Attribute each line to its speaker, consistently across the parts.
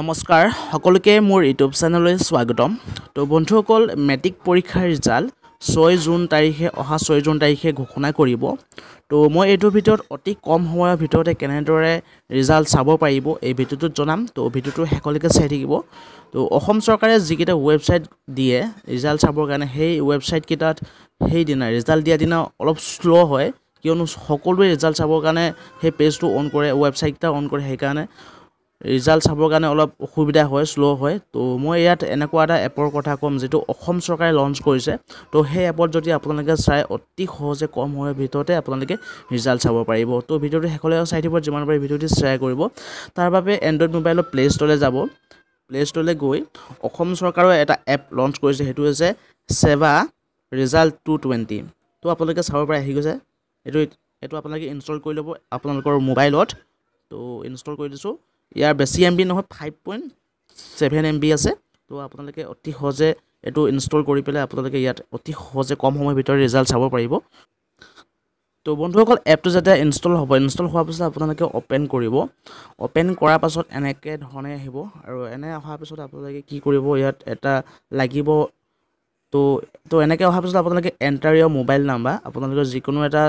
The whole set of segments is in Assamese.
Speaker 1: নমস্কাৰ সকলোকে মোৰ ইউটিউব চেনেললৈ স্বাগতম তো বন্ধুসকল মেট্ৰিক পৰীক্ষাৰ ৰিজাল্ট ছয় জুন তাৰিখে অহা ছয় জুন তাৰিখে ঘোষণা কৰিব তো মই এইটোৰ ভিতৰত অতি কম সময়ৰ ভিতৰতে কেনেদৰে ৰিজাল্ট চাব পাৰিব এই ভিডিঅ'টোত জনাম তো ভিডিঅ'টো শেষলৈকে চাই থাকিব তো অসম চৰকাৰে যিকেইটা ৱেবছাইট দিয়ে ৰিজাল্ট চাবৰ কাৰণে সেই ৱেবছাইটকেইটাত সেইদিনা ৰিজাল্ট দিয়া দিনা অলপ শ্ল' হয় কিয়নো সকলোৱে ৰিজাল্ট চাবৰ কাৰণে সেই পেজটো অন কৰে ৱেবছাইটকেইটা অন কৰে সেইকাৰণে ৰিজাল্ট চাবৰ কাৰণে অলপ অসুবিধা হয় শ্ল' হয় তো মই ইয়াত এনেকুৱা এটা এপৰ কথা ক'ম যিটো অসম চৰকাৰে লঞ্চ কৰিছে তো সেই এপত যদি আপোনালোকে চাই অতি সহজে কম সময়ৰ ভিতৰতে আপোনালোকে ৰিজাল্ট চাব পাৰিব তো ভিডিঅ'টো শেষলৈ চাই থাকিব যিমান পাৰি ভিডিঅ'টো শ্বেয়াৰ কৰিব তাৰ বাবে এণ্ড্ৰইড মোবাইলৰ প্লে' ষ্ট'ৰলৈ যাব প্লে' ষ্ট'ৰলৈ গৈ অসম চৰকাৰৰ এটা এপ লঞ্চ কৰিছে সেইটো হৈছে ছেভা ৰিজাল্ট টু টুৱেণ্টি তো আপোনালোকে চাব পাৰে আহি গৈছে সেইটো সেইটো আপোনালোকে ইনষ্টল কৰি ল'ব আপোনালোকৰ মোবাইলত তো ইনষ্টল কৰি দিছোঁ ইয়াৰ বেছি এম বি নহয় five point seven M B আছে তো আপোনালোকে অতি সহজে এইটো ইনষ্টল কৰি পেলাই আপোনালোকে ইয়াত অতি সহজে কম সময়ৰ ভিতৰত ৰিজাল্ট চাব পাৰিব তো বন্ধুসকল এপটো যেতিয়া ইনষ্টল হ'ব ইনষ্টল হোৱাৰ পিছত আপোনালোকে অ'পেন কৰিব অ'পেন কৰাৰ পাছত এনেকৈ ধৰণে আহিব আৰু এনে অহাৰ পিছত আপোনালোকে কি কৰিব ইয়াত এটা লাগিব তো তো এনেকৈ অহাৰ পিছত আপোনালোকে এণ্টাৰ ইয়াৰ মোবাইল নাম্বাৰ আপোনালোকৰ যিকোনো এটা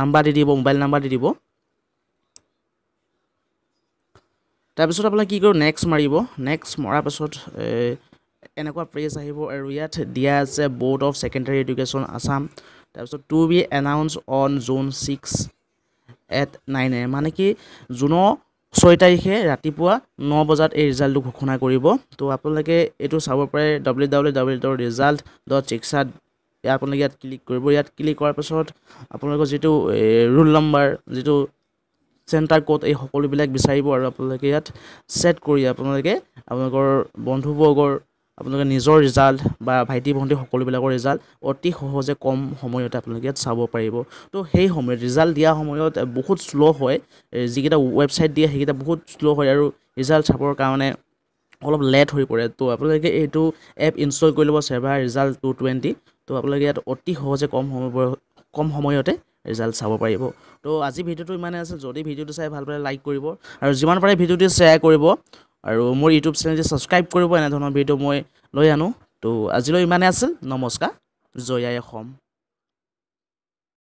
Speaker 1: নাম্বাৰ দি দিব মোবাইল নাম্বাৰ দি দিব তাৰপিছত আপোনাৰ কি কৰোঁ নেক্সট মাৰিব নেক্সট মৰাৰ পাছত এনেকুৱা প্ৰেছ আহিব আৰু ইয়াত দিয়া আছে board of secondary education Assam তাৰপিছত to be announce on June six at a মানে কি জুনৰ ছয় তাৰিখে ৰাতিপুৱা ন বজাত এই ৰিজাল্টটো ঘোষণা কৰিব তো আপোনালোকে এইটো চাব পাৰে W W W dot result dot ছিক্সাত আপোনালোকে ইয়াত ক্লিক কৰিব ইয়াত ক্লিক কৰাৰ পাছত আপোনালোকৰ যিটো ৰোল নম্বৰ যিটো চেণ্টাৰ ক'ত এই সকলোবিলাক বিচাৰিব আৰু আপোনালোকে ইয়াত ছেট কৰি আপোনালোকে আপোনালোকৰ বন্ধুবৰ্গৰ আপোনালোকে নিজৰ ৰিজাল্ট বা ভাইটি ভণ্টি সকলোবিলাকৰ ৰিজাল্ট অতি সহজে কম সময়তে আপোনালোকে ইয়াত চাব পাৰিব তো সেই সময়ত ৰিজাল্ট দিয়া সময়ত বহুত শ্ল' হয় যিকেইটা ৱেবছাইট দিয়ে সেইকেইটা বহুত শ্ল' হয় আৰু ৰিজাল্ট চাবৰ কাৰণে অলপ লেট হৈ পৰে তো আপোনালোকে এইটো এপ ইনষ্টল কৰি ল'ব ছেভাৰ ৰিজাল্ট টু টুৱেণ্টি তো আপোনালোকে ইয়াত অতি সহজে কম সময় কম সময়তে ৰিজাল্ট চাব পাৰিব তো আজি ভিডিঅ'টো ইমানেই আছিল যদি ভিডিঅ'টো চাই ভাল পালে লাইক কৰিব আৰু যিমান পাৰে ভিডিঅ'টো শ্বেয়াৰ কৰিব আৰু মোৰ ইউটিউব চেনেলটো ছাবস্ক্ৰাইব কৰিব এনেধৰণৰ ভিডিঅ' মই লৈ আনো তো আজিলৈ ইমানেই আছিল নমস্কাৰ জয়াই অসম